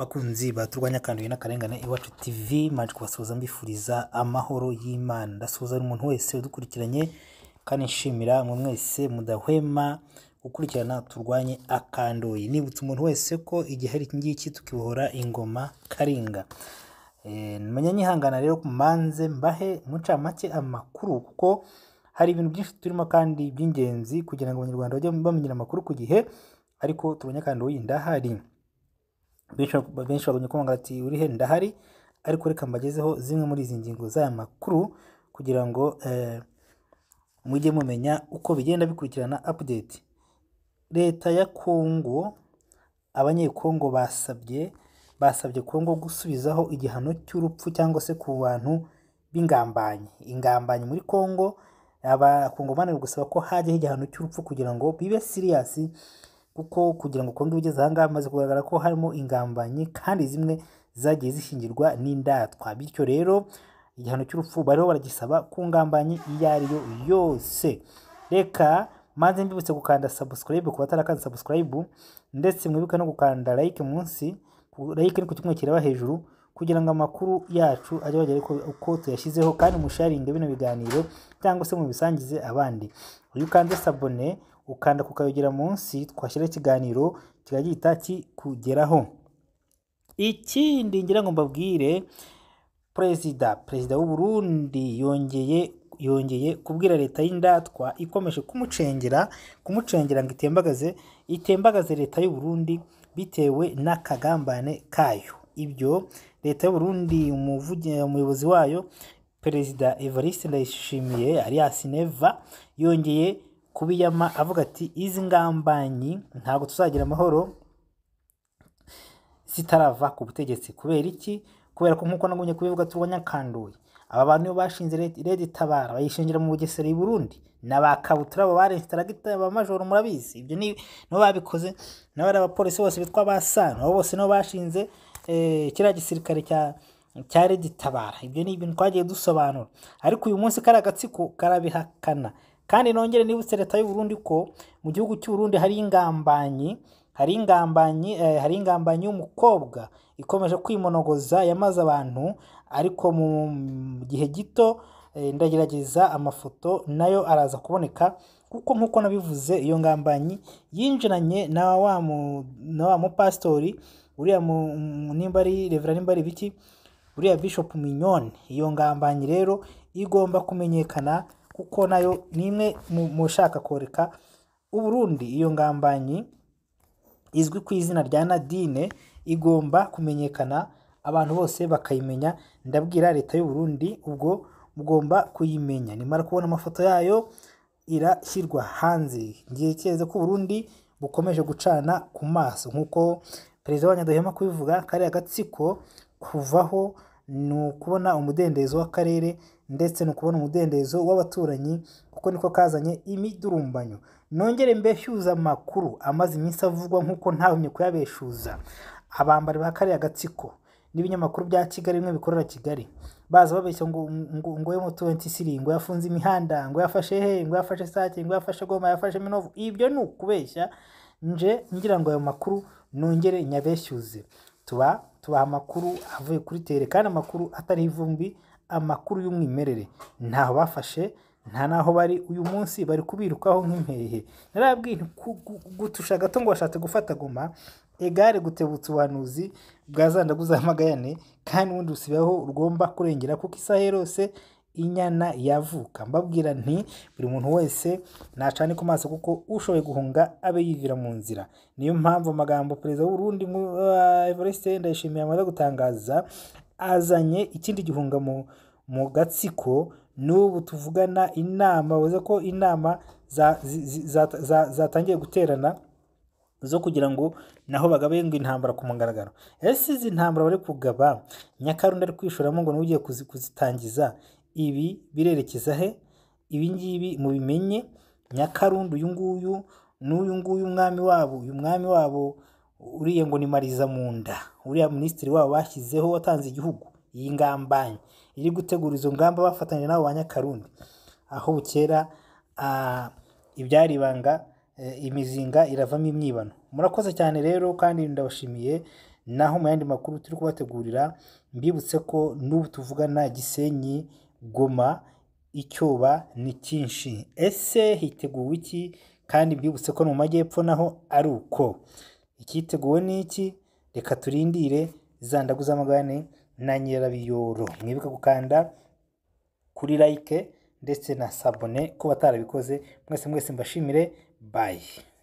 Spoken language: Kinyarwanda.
bakunzi baturwanya akanduye n'akarengane iwacu tv maje kubasuhuza mbifuriza amahoro y'imana ndasuhuza umuntu wese udukurikiranye kandi nshimira mwe mwese mudahwema gukurikirana turwanye akandoyi nibutsa umuntu wese ko igihe hari iki ngiki tukibohora ingoma karinga eh, menya nyihangana rero manze mbahe muncamake amakuru kuko hari ibintu byinshi turimo kandi by'ingenzi kugira ngo abanyarwanda bajye bamenyera amakuru ku gihe ariko turwanye akandoyi ndahari benshi babonye ko ati uri ndahari ariko reka mbagezeho zimwe muri izi ngingo z'aya makuru kugira ngo eh, mujye mumenya uko bigenda bikurikirana update leta ya kongo abanyekongo basabye basabye kongo gusubizaho igihano cy'urupfu cyangwa se ku bantu b'ingambanyi ingambanyi muri kongo abakongomani gusaba ko hajyaho igihano cy'urupfu kugira ngo bibe siriyasi kuko kugira ngo konge ugeze aha ngaha bimaze kugaragara ko harimo ingambanyi kandi zimwe zagiye zishingirwa n'indatwa bityo rero igihano cy'urupfu bariho baragisaba ku ngambanyi iyo ari yo yose reka maze mbibutse gukanda subscribe ku batarakanze subscribe ndetse mwibuke no gukanda like munsi like ni ku kimwe kireba hejuru kugira ngo amakuru yacu ajye bagera uko tuyashyizeho kandi musharinge bino biganiro cyangwa se mubisangize abandi iyo ukanze sabone ukanda kukayogera munsi twashyiraho ikiganiro kikaba kikugeraho ikindi ngira ngo mbabwire perezida perezida w'u Burundi yongeye yongeye kubwira leta y'indatwa ikomeje kumucengera kumucengera ngo itembagaze itembagaze leta y'u Burundi bitewe n'akagambane kayo ibyo leta y'u Burundi umuyobozi wayo perezida Evariste Ndayishimiye alias Neva yongeye kubiyama avuga ati izi ngambanyi ntabwo tuzagira amahoro zitarava ku butegetsi kubera iki kubera ko nk'uko nagumye kubivuga turwanya kanduye aba bantu iyo bashinze reda itabara bayishingira mu bugesera i burundi na abakabutura abo barenze taragita ba majoro murabizi ibyo nibo babikoze nabo ari abapolisi bose bitwa abasana abo bose nibo bashinze eh, kiriya gisirikare cya cya reditabara ibyo ni ibintu twagiye dusobanura ariko uyu munsi kariya gatsiko karabihakana kandi nongere nibutse leta y'u Burundi ko mu gihugu cy'u Burundi hari ingambanyi hari ingambanyi eh, hari ingambanyi y'umukobwa ikomeje kwimonogoza yamaze abantu ariko mu gihe gito eh, ndagerageza amafoto nayo araza kuboneka kuko nk'uko nabivuze iyo ngambanyi yinjiranye na wa na mupasitori uriya nimba ari revera nimba ari ibiki uriya bishop mignone iyo ngambanyi rero igomba kumenyekana kuko nayo ni imwe mu shaka koreka Uburundi iyo ngambanyi izwi ku izina rya Nadine igomba kumenyekana abantu bose bakayimenya ndabwira leta y'u Burundi ubwo mugomba kuyimenya nimara kubona amafoto yayo irashyirwa hanze ngekereza ko Burundi bukomeje gucana ku maso nk'uko perezida wa Nyaduhema kubivuga kariya gatsiko kuvaho ni ukubona umudendezo w'akarere ndetse no kubona umudendezo w'abaturanyi kuko niko kazanye imidurumbanyo nongere mbeshyuza amakuru amaze iminsi avugwa nk'uko ntahumye kuyabeshuza abambari ba kariya gatsiko n'ibinyamakuru bya kigali bimwe bikorera kigali baza babeshya ngo ngo yo mutuwenti siri ngo yafunze imihanda ngo yafashe he ngo yafashe sake ngo yafashe goma yafashe minovu ibyo ni ukubeshya nje ngira ngo ayo makuru nongere nyabeshyuze tuba tubaha amakuru avuye kuri tere kandi amakuru atari ivumbi amakuru y'umwimerere ntaho bafashe nta n'aho bari uyu munsi bari kubirukaho nk'impehe narabwiye gutusha gato ngo washatse gufata guma egare gutebutsa ubuhanuzi bwa za ndagu kandi ubundi usibeho ugomba kurengera kuko isaha yose inyana yavuka mbabwira nti buri muntu wese nacane ku maso kuko ushoboye guhunga abe yivira mu nzira niyo mpamvu amagambo perezida w'uburundi uh, evariste ndayishimiye amaze gutangaza azanye ikindi gihunga mu gatsiko n'ubu tuvugana inama uze ko inama zatangiye guterana zo kugira ngo naho bagabe intambara ku mugaragaro ese izi ntambara bari kugaba nyakarundi ari kwishoramo ngo n'ugiye kuzitangiza ibi birerekeza he ibi ngibi mubimenye nyakarundi uyu nguyu n'uyu nguyu umwami wabo uyu mwami wabo uriya ngo ni mariza mu nda uriya minisitiri wabo bashyizeho watanze igihugu iyi ngambanyi iri gutegura izo ngamba bafatanya n'abo ba nyakarundi aho bukera ibyari ibanga e, imizinga iravamo imyibano murakoze cyane rero kandi ndabashimiye naho mu yandi makuru turi kubategurira mbibutse ko n'ubu tuvugana gisenyi goma icyoba ni cyinshi ese hiteguwe iki kandi mbibutse ko no mu majyepfo naho ari uko icyiteguwe ni iki reka turindire za ndagu na nyirabiyoro mwibuke gukanda kuri like ndetse na sabone ko batarabikoze mwese mwese mbashimire bayi